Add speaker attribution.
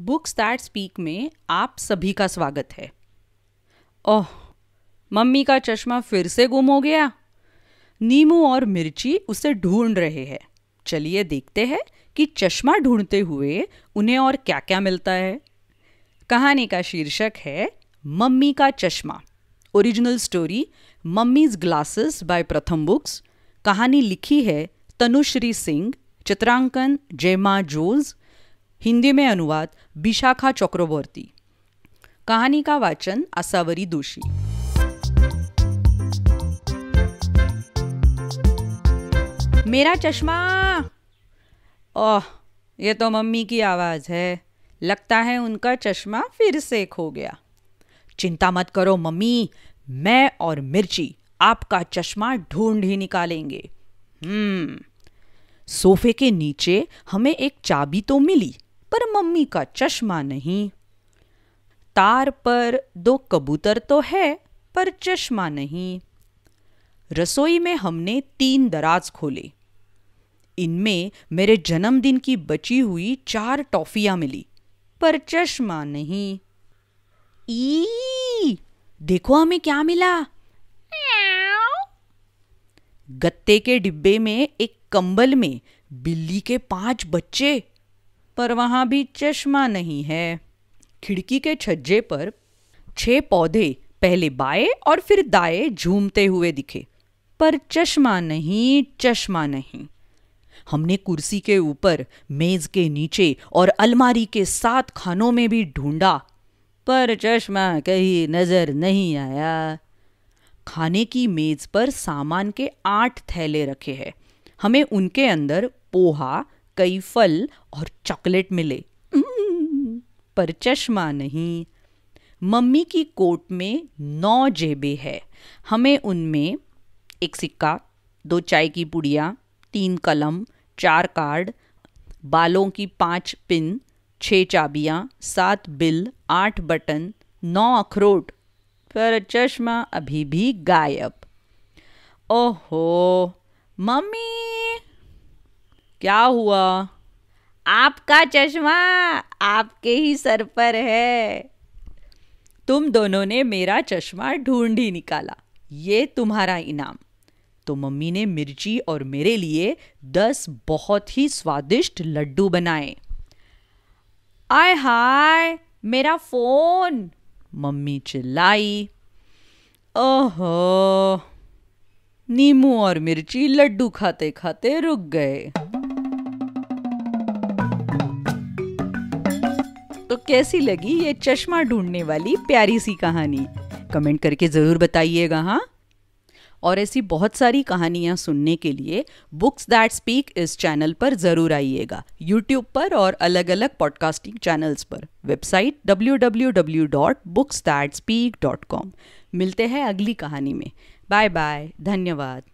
Speaker 1: books that speak में आप सभी का स्वागत है ओह मम्मी का चश्मा फिर से गुम हो गया नीमू और मिर्ची उसे ढूंढ रहे हैं चलिए देखते हैं कि चश्मा ढूंढते हुए उन्हें और क्या क्या मिलता है कहानी का शीर्षक है मम्मी का चश्मा original story mummy's glasses by Pratham books कहानी लिखी है तनुश्री सिंह चित्रांकन जयमा जोज़ हिंदी में अनुवाद विशाखा चक्रवर्ती कहानी का वाचन आसावरी दोषी मेरा चश्मा ओह ये तो मम्मी की आवाज़ है लगता है उनका चश्मा फिर से खो गया चिंता मत करो मम्मी मैं और मिर्ची आपका चश्मा ढूंढ ही निकालेंगे हम्म सोफे के नीचे हमें एक चाबी तो मिली पर मम्मी का चश्मा नहीं तार पर दो कबूतर तो है पर चश्मा नहीं रसोई में हमने तीन दराज खोले इनमें मेरे जन्मदिन की बची हुई चार टॉफिया मिली पर चश्मा नहीं ई देखो हमें क्या मिला गत्ते के डिब्बे में एक कंबल में बिल्ली के पांच बच्चे पर वहां भी चश्मा नहीं है खिड़की के छज्जे पर छह पौधे पहले बाएं और फिर दाएं झूमते हुए दिखे पर चश्मा नहीं चश्मा नहीं हमने कुर्सी के ऊपर मेज के नीचे और अलमारी के सात खानों में भी ढूंढा पर चश्मा कहीं नजर नहीं आया खाने की मेज पर सामान के आठ थैले रखे हैं हमें उनके अंदर पोहा कई फल और चॉकलेट मिले हम्म, पर चश्मा नहीं मम्मी की कोट में नौ जेबे है हमें उनमें एक सिक्का दो चाय की पुड़िया तीन कलम चार कार्ड बालों की पांच पिन छह चाबियां सात बिल आठ बटन नौ अखरोट पर चश्मा अभी भी गायब ओहो मम्मी क्या हुआ आपका चश्मा आपके ही सर पर है तुम दोनों ने मेरा चश्मा ढूंढ ही निकाला ये तुम्हारा इनाम तो मम्मी ने मिर्ची और मेरे लिए दस बहुत ही स्वादिष्ट लड्डू बनाए आय हाय मेरा फोन मम्मी चिल्लाई ओह नीमू और मिर्ची लड्डू खाते खाते रुक गए तो कैसी लगी ये चश्मा ढूंढने वाली प्यारी सी कहानी कमेंट करके ज़रूर बताइएगा हाँ और ऐसी बहुत सारी कहानियाँ सुनने के लिए बुक्स दैट स्पीक इस चैनल पर ज़रूर आइएगा यूट्यूब पर और अलग अलग पॉडकास्टिंग चैनल्स पर वेबसाइट www.books.speak.com मिलते हैं अगली कहानी में बाय बाय धन्यवाद